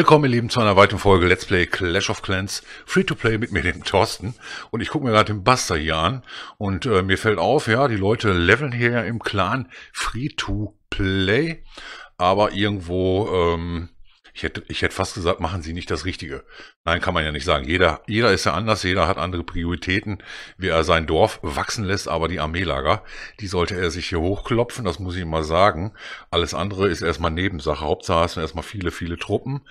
Willkommen, ihr Lieben, zu einer weiteren Folge Let's Play Clash of Clans Free-to-Play mit mir, dem Thorsten. Und ich gucke mir gerade den Buster hier an und äh, mir fällt auf, ja, die Leute leveln hier im Clan Free-to-Play, aber irgendwo ähm, ich hätte, ich hätte fast gesagt, machen Sie nicht das Richtige. Nein, kann man ja nicht sagen. Jeder, jeder ist ja anders, jeder hat andere Prioritäten, wie er sein Dorf wachsen lässt, aber die Armeelager, die sollte er sich hier hochklopfen, das muss ich mal sagen. Alles andere ist erstmal Nebensache. Hauptsache hast du erstmal viele, viele Truppen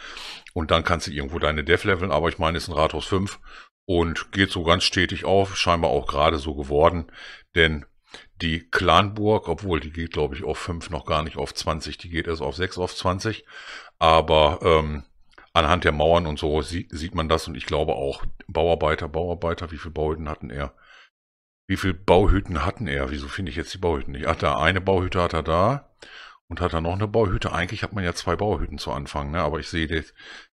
und dann kannst du irgendwo deine Dev leveln, aber ich meine, ist ein Rathaus 5 und geht so ganz stetig auf, scheinbar auch gerade so geworden, denn die Clanburg, obwohl die geht, glaube ich, auf 5 noch gar nicht auf 20, die geht erst auf 6 auf 20. Aber ähm, anhand der Mauern und so sieht, sieht man das und ich glaube auch Bauarbeiter, Bauarbeiter, wie viele Bauhütten hatten er? Wie viele Bauhütten hatten er? Wieso finde ich jetzt die Bauhütten nicht? Hat er eine Bauhütte hat er da und hat er noch eine Bauhütte. Eigentlich hat man ja zwei Bauhütten zu Anfang, ne? aber ich sehe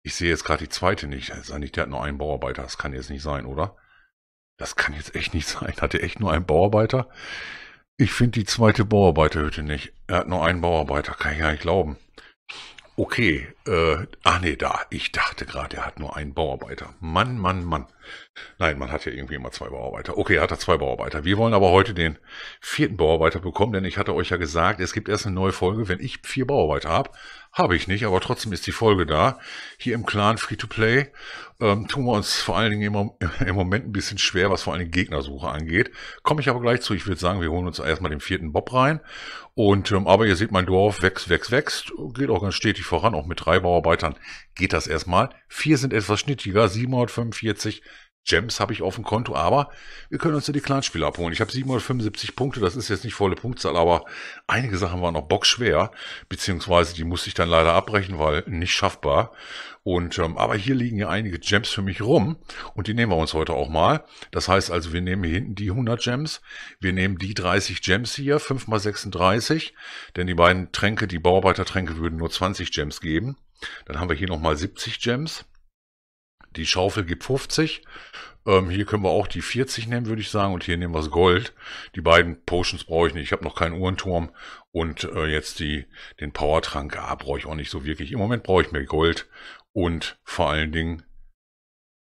ich sehe jetzt gerade die zweite nicht. Sag nicht, der hat nur einen Bauarbeiter, das kann jetzt nicht sein, oder? Das kann jetzt echt nicht sein. Hat er echt nur einen Bauarbeiter? Ich finde die zweite Bauarbeiterhütte nicht. Er hat nur einen Bauarbeiter, kann ich gar nicht glauben. Okay, äh, ach nee, da. Ich dachte gerade, er hat nur einen Bauarbeiter. Mann, Mann, Mann. Nein, man hat ja irgendwie immer zwei Bauarbeiter. Okay, er hat da zwei Bauarbeiter. Wir wollen aber heute den vierten Bauarbeiter bekommen, denn ich hatte euch ja gesagt, es gibt erst eine neue Folge, wenn ich vier Bauarbeiter habe. Habe ich nicht, aber trotzdem ist die Folge da. Hier im Clan Free-to-Play ähm, tun wir uns vor allen Dingen immer, im Moment ein bisschen schwer, was vor allem Gegnersuche angeht. Komme ich aber gleich zu. Ich würde sagen, wir holen uns erstmal den vierten Bob rein. Und ähm, Aber ihr seht, mein Dorf wächst, wächst, wächst. Geht auch ganz stetig voran, auch mit drei Bauarbeitern geht das erstmal. Vier sind etwas schnittiger, 745 Gems habe ich auf dem Konto, aber wir können uns ja die Kleinspiele abholen. Ich habe 775 Punkte, das ist jetzt nicht volle Punktzahl, aber einige Sachen waren noch bockschwer, beziehungsweise die musste ich dann leider abbrechen, weil nicht schaffbar. Und ähm, aber hier liegen ja einige Gems für mich rum und die nehmen wir uns heute auch mal. Das heißt also, wir nehmen hier hinten die 100 Gems, wir nehmen die 30 Gems hier, 5 mal 36, denn die beiden Tränke, die Bauarbeitertränke würden nur 20 Gems geben. Dann haben wir hier nochmal 70 Gems die Schaufel gibt 50. Ähm, hier können wir auch die 40 nehmen, würde ich sagen. Und hier nehmen wir das Gold. Die beiden Potions brauche ich nicht. Ich habe noch keinen Uhrenturm. Und äh, jetzt die, den Powertrank ah, brauche ich auch nicht so wirklich. Im Moment brauche ich mehr Gold. Und vor allen Dingen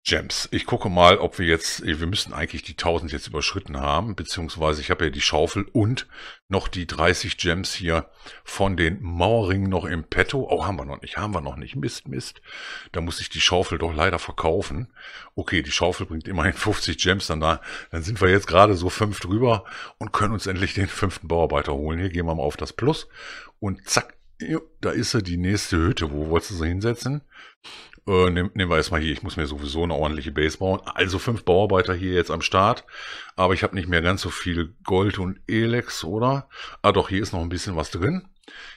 Gems. Ich gucke mal, ob wir jetzt, äh, wir müssen eigentlich die 1000 jetzt überschritten haben, beziehungsweise ich habe ja die Schaufel und noch die 30 Gems hier von den Mauerringen noch im Petto. Oh, haben wir noch nicht, haben wir noch nicht. Mist, Mist. Da muss ich die Schaufel doch leider verkaufen. Okay, die Schaufel bringt immerhin 50 Gems, dann, da, dann sind wir jetzt gerade so fünf drüber und können uns endlich den fünften Bauarbeiter holen. Hier gehen wir mal auf das Plus und zack, da ist ja die nächste Hütte. Wo wolltest du sie hinsetzen? äh, nehmen, nehmen wir erstmal hier, ich muss mir sowieso eine ordentliche Base bauen. Also fünf Bauarbeiter hier jetzt am Start. Aber ich habe nicht mehr ganz so viel Gold und Elex, oder? Ah doch, hier ist noch ein bisschen was drin.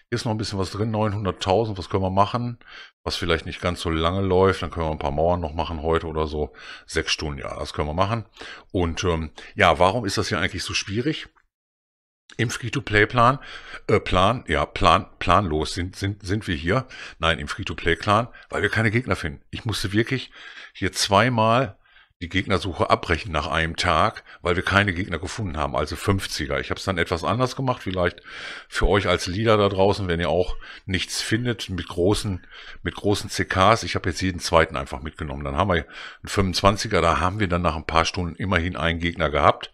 Hier ist noch ein bisschen was drin, 900.000, was können wir machen? Was vielleicht nicht ganz so lange läuft, dann können wir ein paar Mauern noch machen heute oder so. Sechs Stunden, ja, das können wir machen. Und ähm, ja, warum ist das hier eigentlich so schwierig? Im Free-to-Play-Plan, äh, Plan, ja, Plan, planlos sind, sind, sind wir hier. Nein, im free to play clan weil wir keine Gegner finden. Ich musste wirklich hier zweimal die Gegnersuche abbrechen nach einem Tag, weil wir keine Gegner gefunden haben, also 50er. Ich habe es dann etwas anders gemacht, vielleicht für euch als Leader da draußen, wenn ihr auch nichts findet mit großen mit großen CKs. Ich habe jetzt jeden zweiten einfach mitgenommen. Dann haben wir einen 25er, da haben wir dann nach ein paar Stunden immerhin einen Gegner gehabt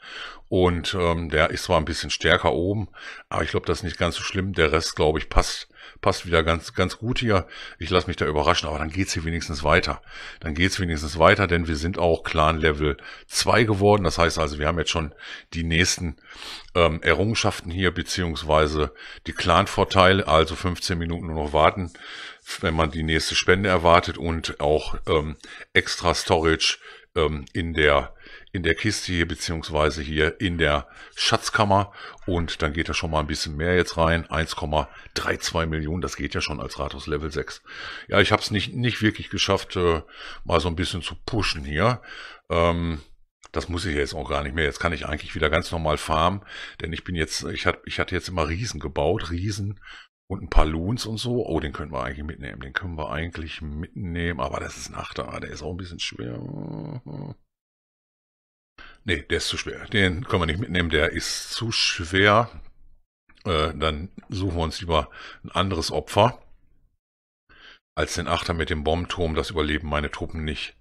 und ähm, der ist zwar ein bisschen stärker oben, aber ich glaube, das ist nicht ganz so schlimm. Der Rest, glaube ich, passt passt wieder ganz, ganz gut hier. Ich lasse mich da überraschen, aber dann geht's hier wenigstens weiter. Dann geht's wenigstens weiter, denn wir sind auch Clan Level 2 geworden. Das heißt also, wir haben jetzt schon die nächsten ähm, Errungenschaften hier, beziehungsweise die Clan-Vorteile, also 15 Minuten nur noch warten wenn man die nächste Spende erwartet und auch ähm, extra Storage ähm, in der in der Kiste hier, beziehungsweise hier in der Schatzkammer. Und dann geht da schon mal ein bisschen mehr jetzt rein. 1,32 Millionen, das geht ja schon als Rathaus Level 6. Ja, ich habe es nicht, nicht wirklich geschafft, äh, mal so ein bisschen zu pushen hier. Ähm, das muss ich jetzt auch gar nicht mehr. Jetzt kann ich eigentlich wieder ganz normal farmen, denn ich bin jetzt, ich hatte, ich hatte jetzt immer Riesen gebaut, Riesen und ein paar Loons und so. Oh, den können wir eigentlich mitnehmen. Den können wir eigentlich mitnehmen. Aber das ist ein Achter. Der ist auch ein bisschen schwer. Nee, der ist zu schwer. Den können wir nicht mitnehmen. Der ist zu schwer. Äh, dann suchen wir uns lieber ein anderes Opfer. Als den Achter mit dem Bombturm. Das überleben meine Truppen nicht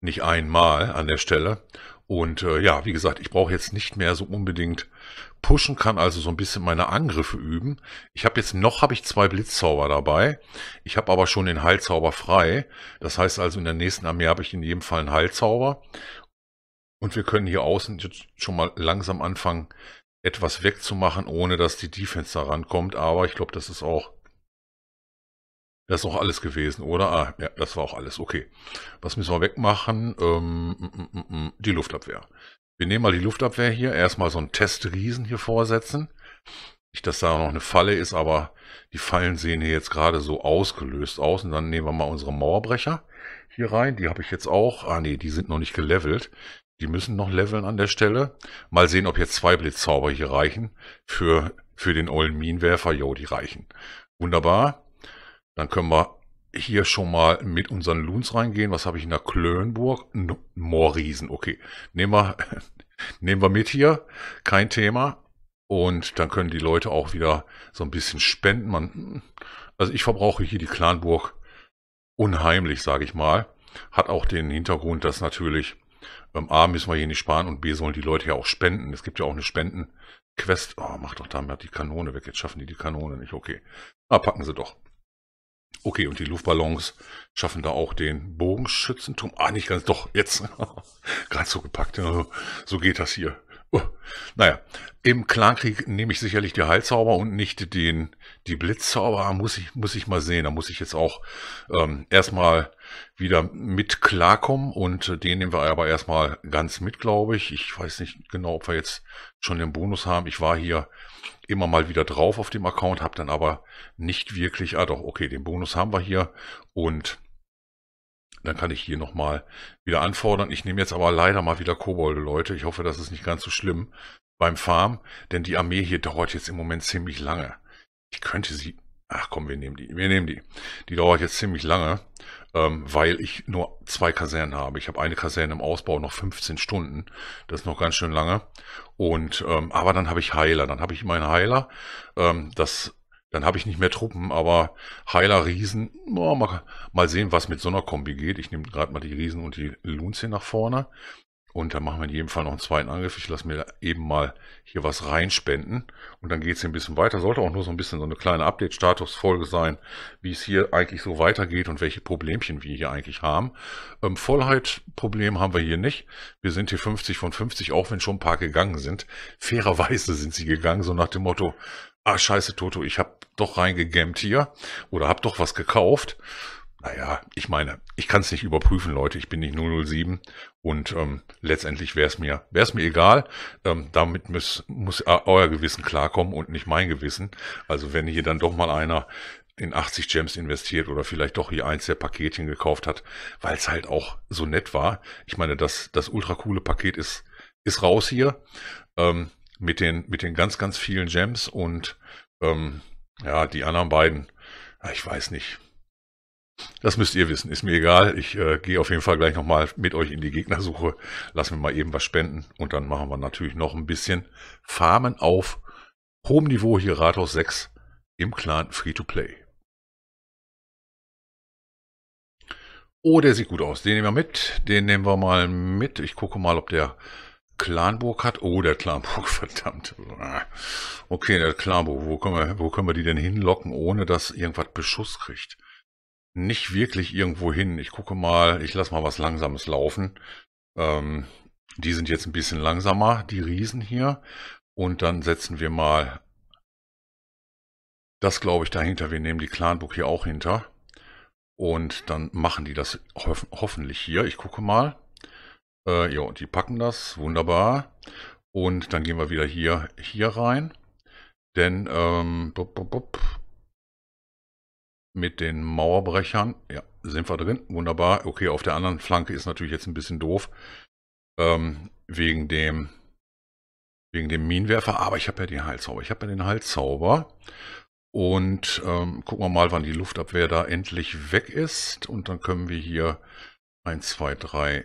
nicht einmal an der Stelle. Und äh, ja, wie gesagt, ich brauche jetzt nicht mehr so unbedingt pushen, kann also so ein bisschen meine Angriffe üben. Ich habe jetzt noch habe ich zwei Blitzzauber dabei. Ich habe aber schon den Heilzauber frei. Das heißt also, in der nächsten Armee habe ich in jedem Fall einen Heilzauber. Und wir können hier außen jetzt schon mal langsam anfangen, etwas wegzumachen, ohne dass die Defense da rankommt. Aber ich glaube, das ist auch das ist auch alles gewesen, oder? Ah, ja, das war auch alles. Okay. Was müssen wir wegmachen? Ähm, mm, mm, mm, die Luftabwehr. Wir nehmen mal die Luftabwehr hier. Erstmal so einen Testriesen hier vorsetzen. Nicht, dass da noch eine Falle ist, aber die Fallen sehen hier jetzt gerade so ausgelöst aus. Und dann nehmen wir mal unsere Mauerbrecher hier rein. Die habe ich jetzt auch. Ah nee, die sind noch nicht gelevelt. Die müssen noch leveln an der Stelle. Mal sehen, ob jetzt zwei Blitzzauber hier reichen. Für, für den Minenwerfer. jo, die reichen. Wunderbar. Dann können wir hier schon mal mit unseren Loons reingehen. Was habe ich in der Klönburg? Moorriesen, okay. Nehmen wir, nehmen wir mit hier. Kein Thema. Und dann können die Leute auch wieder so ein bisschen spenden. Man, also ich verbrauche hier die Klanburg unheimlich, sage ich mal. Hat auch den Hintergrund, dass natürlich ähm, A müssen wir hier nicht sparen und B sollen die Leute ja auch spenden. Es gibt ja auch eine Spendenquest. Oh, mach doch damit die Kanone weg. Jetzt schaffen die die Kanone nicht. Okay. Ah, packen sie doch. Okay, und die Luftballons schaffen da auch den Bogenschützenturm. Ah, nicht ganz, doch, jetzt. ganz so gepackt. Also, so geht das hier. Uh, naja, im Clankrieg nehme ich sicherlich die Heilzauber und nicht den, die Blitzzauber. Muss ich, muss ich mal sehen. Da muss ich jetzt auch ähm, erstmal wieder mit klarkommen und äh, den nehmen wir aber erstmal ganz mit, glaube ich. Ich weiß nicht genau, ob wir jetzt schon den Bonus haben. Ich war hier immer mal wieder drauf auf dem Account, habe dann aber nicht wirklich, ah doch, okay, den Bonus haben wir hier und dann kann ich hier nochmal wieder anfordern. Ich nehme jetzt aber leider mal wieder Kobolde, Leute. Ich hoffe, das ist nicht ganz so schlimm beim Farm, denn die Armee hier dauert jetzt im Moment ziemlich lange. Ich könnte sie Ach komm, wir nehmen die. Wir nehmen die. Die dauert jetzt ziemlich lange, ähm, weil ich nur zwei Kasernen habe. Ich habe eine Kaserne im Ausbau noch 15 Stunden. Das ist noch ganz schön lange. Und ähm, aber dann habe ich Heiler. Dann habe ich meine Heiler. Ähm, das dann habe ich nicht mehr Truppen, aber Heiler, Riesen, oh, mal, mal, sehen, was mit so einer Kombi geht. Ich nehme gerade mal die Riesen und die Loons hier nach vorne. Und dann machen wir in jedem Fall noch einen zweiten Angriff. Ich lasse mir eben mal hier was reinspenden. Und dann geht es hier ein bisschen weiter. Sollte auch nur so ein bisschen so eine kleine Update-Status-Folge sein, wie es hier eigentlich so weitergeht und welche Problemchen wir hier eigentlich haben. Ähm, Vollheit-Problem haben wir hier nicht. Wir sind hier 50 von 50, auch wenn schon ein paar gegangen sind. Fairerweise sind sie gegangen, so nach dem Motto, ah scheiße Toto, ich habe doch reingegamt hier oder habe doch was gekauft naja, ich meine, ich kann es nicht überprüfen, Leute. Ich bin nicht 007 und ähm, letztendlich wäre es mir, wär's mir egal. Ähm, damit muss, muss euer Gewissen klarkommen und nicht mein Gewissen. Also wenn hier dann doch mal einer in 80 Gems investiert oder vielleicht doch hier eins der Paketchen gekauft hat, weil es halt auch so nett war. Ich meine, das, das ultra coole Paket ist, ist raus hier ähm, mit, den, mit den ganz, ganz vielen Gems und ähm, ja, die anderen beiden, ich weiß nicht das müsst ihr wissen, ist mir egal. Ich äh, gehe auf jeden Fall gleich nochmal mit euch in die Gegnersuche. Lass mir mal eben was spenden und dann machen wir natürlich noch ein bisschen Farmen auf hohem Niveau hier Rathaus 6 im Clan Free-to-Play. Oh, der sieht gut aus. Den nehmen wir mit. Den nehmen wir mal mit. Ich gucke mal, ob der Clanburg hat. Oh, der Clanburg, verdammt. Okay, der Clanburg. Wo können wir, wo können wir die denn hinlocken, ohne dass irgendwas Beschuss kriegt? nicht wirklich irgendwo hin. Ich gucke mal, ich lasse mal was Langsames laufen. Ähm, die sind jetzt ein bisschen langsamer, die Riesen hier. Und dann setzen wir mal das, glaube ich, dahinter. Wir nehmen die Clanbook hier auch hinter. Und dann machen die das hof hoffentlich hier. Ich gucke mal. Äh, ja, die packen das. Wunderbar. Und dann gehen wir wieder hier, hier rein. Denn, ähm, bup, bup, bup, mit den Mauerbrechern. Ja, sind wir drin. Wunderbar. Okay, auf der anderen Flanke ist natürlich jetzt ein bisschen doof. Ähm, wegen dem wegen dem Minenwerfer. Aber ich habe ja den Heilzauber. Ich habe ja den Heilzauber. Und ähm, gucken wir mal, wann die Luftabwehr da endlich weg ist. Und dann können wir hier 1, 2, 3,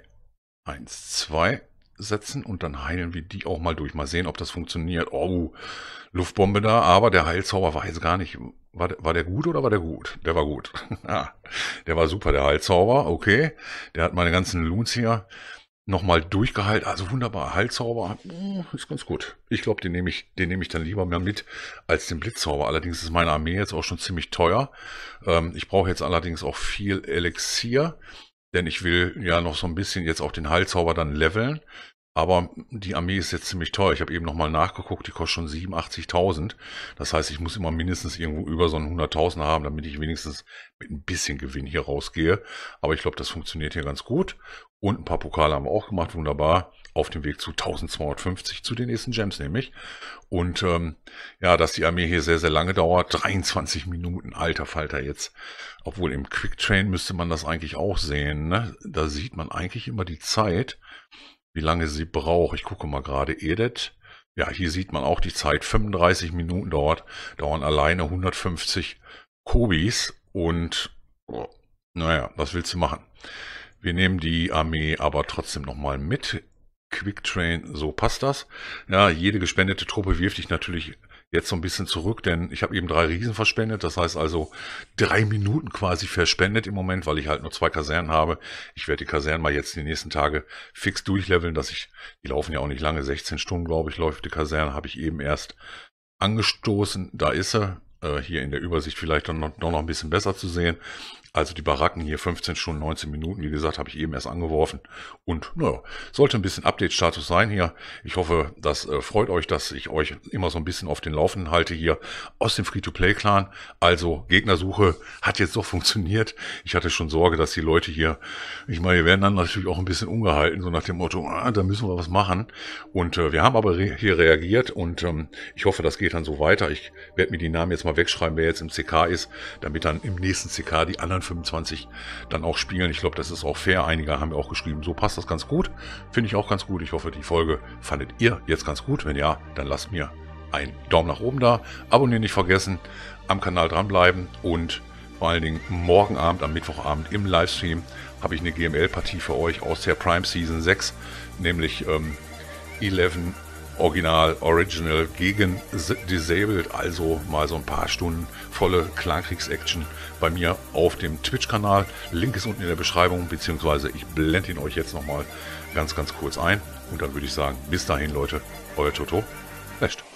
1, 2 setzen und dann heilen wir die auch mal durch. Mal sehen, ob das funktioniert. Oh, Luftbombe da, aber der Heilzauber war jetzt gar nicht. War, war der gut oder war der gut? Der war gut. Ah, der war super, der Heilzauber. Okay. Der hat meine ganzen Loons hier nochmal durchgeheilt. Also wunderbar. Heilzauber mm, ist ganz gut. Ich glaube, den nehme ich, den nehme ich dann lieber mehr mit als den Blitzzauber. Allerdings ist meine Armee jetzt auch schon ziemlich teuer. Ähm, ich brauche jetzt allerdings auch viel Elixier. Denn ich will ja noch so ein bisschen jetzt auch den Heilzauber dann leveln. Aber die Armee ist jetzt ziemlich teuer. Ich habe eben nochmal nachgeguckt, die kostet schon 87.000. Das heißt, ich muss immer mindestens irgendwo über so einen 100.000 haben, damit ich wenigstens mit ein bisschen Gewinn hier rausgehe. Aber ich glaube, das funktioniert hier ganz gut. Und ein paar Pokale haben wir auch gemacht, wunderbar. Auf dem Weg zu 1250 zu den nächsten Gems nämlich. Und ähm, ja, dass die Armee hier sehr, sehr lange dauert. 23 Minuten, alter Falter jetzt. Obwohl im Quick Train müsste man das eigentlich auch sehen. Ne? Da sieht man eigentlich immer die Zeit wie lange sie braucht. Ich gucke mal gerade Edit. Ja, hier sieht man auch die Zeit. 35 Minuten dauert, dauern alleine 150 Kobis und oh, naja, was willst du machen? Wir nehmen die Armee aber trotzdem nochmal mit. Quick Train, so passt das. Ja, jede gespendete Truppe wirft dich natürlich jetzt so ein bisschen zurück, denn ich habe eben drei Riesen verspendet. Das heißt also drei Minuten quasi verspendet im Moment, weil ich halt nur zwei Kasernen habe. Ich werde die Kasernen mal jetzt die nächsten Tage fix durchleveln, dass ich, die laufen ja auch nicht lange, 16 Stunden glaube ich, läuft die Kaserne, habe ich eben erst angestoßen. Da ist er. Äh, hier in der Übersicht vielleicht dann noch, noch ein bisschen besser zu sehen. Also die Baracken hier 15 Stunden, 19 Minuten, wie gesagt, habe ich eben erst angeworfen. Und naja, sollte ein bisschen Update-Status sein hier. Ich hoffe, das äh, freut euch, dass ich euch immer so ein bisschen auf den Laufenden halte hier aus dem Free-to-Play-Clan. Also Gegnersuche hat jetzt doch funktioniert. Ich hatte schon Sorge, dass die Leute hier, ich meine, wir werden dann natürlich auch ein bisschen ungehalten, so nach dem Motto, ah, da müssen wir was machen. Und äh, wir haben aber re hier reagiert und ähm, ich hoffe, das geht dann so weiter. Ich werde mir die Namen jetzt mal wegschreiben, wer jetzt im CK ist, damit dann im nächsten CK die anderen 25 dann auch spielen. Ich glaube, das ist auch fair. Einige haben ja auch geschrieben, so passt das ganz gut. Finde ich auch ganz gut. Ich hoffe, die Folge fandet ihr jetzt ganz gut. Wenn ja, dann lasst mir einen Daumen nach oben da. Abonnieren nicht vergessen, am Kanal dranbleiben und vor allen Dingen morgen Abend, am Mittwochabend im Livestream habe ich eine GML-Partie für euch aus der Prime Season 6, nämlich ähm, 11 Original, Original gegen Disabled, also mal so ein paar Stunden volle Kleinkriegs-Action bei mir auf dem Twitch-Kanal. Link ist unten in der Beschreibung, beziehungsweise ich blende ihn euch jetzt nochmal ganz, ganz kurz ein. Und dann würde ich sagen, bis dahin, Leute, euer Toto, Flasht.